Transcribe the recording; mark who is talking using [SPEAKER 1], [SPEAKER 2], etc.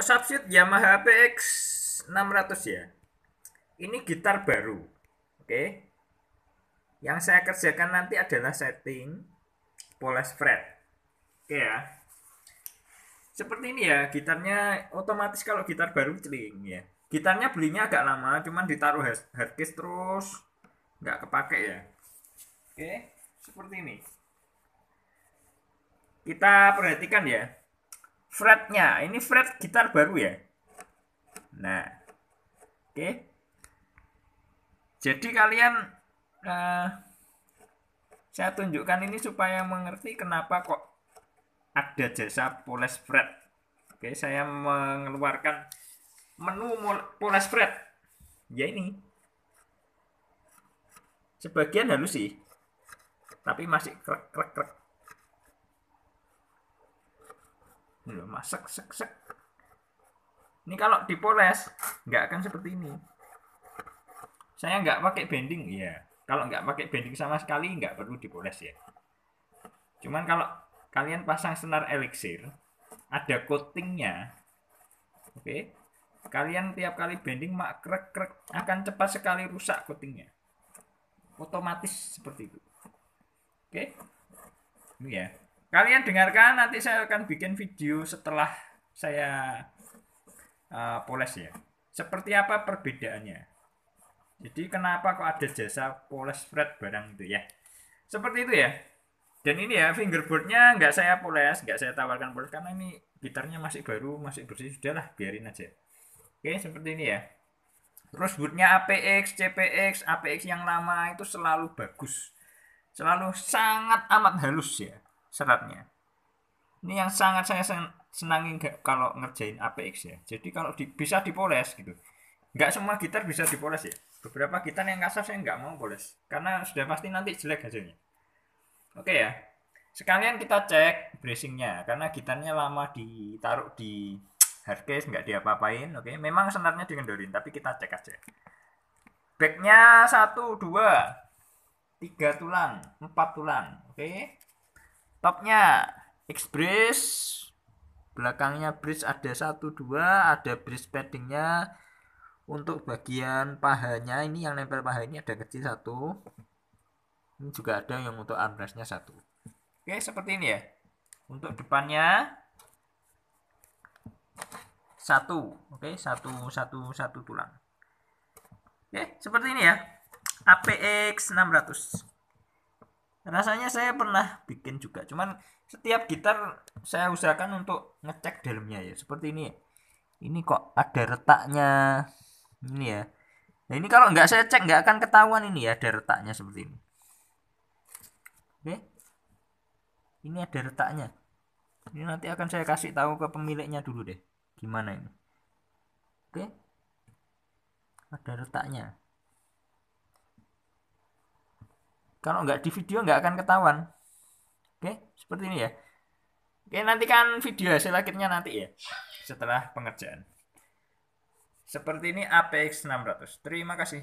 [SPEAKER 1] Kalau subsid Yamaha PX 600 ya. Ini gitar baru. Oke. Okay. Yang saya kerjakan nanti adalah setting poles fret. Oke okay ya. Seperti ini ya, gitarnya otomatis kalau gitar baru celing ya. Gitarnya belinya agak lama, cuman ditaruh hardcase terus nggak kepake ya. Oke, okay. seperti ini. Kita perhatikan ya fretnya ini fret gitar baru ya nah oke okay. jadi kalian uh, saya tunjukkan ini supaya mengerti kenapa kok ada jasa poles fret oke okay, saya mengeluarkan menu poles fret ya ini sebagian halus sih tapi masih krek krek krek Loh, masak, sek, sek. Ini kalau dipoles, nggak akan seperti ini. Saya nggak pakai bending, ya. Kalau nggak pakai bending sama sekali, nggak perlu dipoles ya. Cuman kalau kalian pasang senar elixir, ada coatingnya, oke? Okay? Kalian tiap kali bending mak krek krek akan cepat sekali rusak coatingnya, otomatis seperti itu, oke? Okay? Ini ya. Kalian dengarkan nanti saya akan bikin video setelah saya uh, poles ya. Seperti apa perbedaannya? Jadi kenapa kok ada jasa poles spread barang itu ya? Seperti itu ya. Dan ini ya fingerboardnya nggak saya poles, nggak saya tawarkan poles karena ini gitarnya masih baru, masih bersih, sudahlah biarin aja. Oke seperti ini ya. Terus bootnya APX, CPX, APX yang lama itu selalu bagus selalu sangat amat halus ya seratnya ini yang sangat saya senangin kalau ngerjain APX ya jadi kalau di, bisa dipoles gitu nggak semua gitar bisa dipoles ya beberapa gitar yang kasar saya nggak mau poles karena sudah pasti nanti jelek hasilnya oke ya sekalian kita cek bracingnya karena gitarnya lama ditaruh di hard case nggak diapa-apain oke memang senarnya dikendorin tapi kita cek aja backnya satu dua tiga tulang empat tulang oke Topnya express belakangnya bridge ada satu dua, ada bridge paddingnya. Untuk bagian pahanya ini yang nempel paha ini ada kecil satu. Ini juga ada yang untuk armrestnya satu. Oke seperti ini ya. Untuk depannya satu, oke satu satu satu tulang. Oke seperti ini ya. APX 600 rasanya saya pernah bikin juga cuman setiap gitar saya usahakan untuk ngecek dalamnya ya seperti ini ya. ini kok ada retaknya ini ya nah ini kalau nggak saya cek nggak akan ketahuan ini ya ada retaknya seperti ini oke ini ada retaknya ini nanti akan saya kasih tahu ke pemiliknya dulu deh gimana ini oke ada retaknya Kalau nggak di video nggak akan ketahuan. Oke, seperti ini ya. Oke, nantikan video hasil akhirnya nanti ya. Setelah pengerjaan. Seperti ini APX 600. Terima kasih.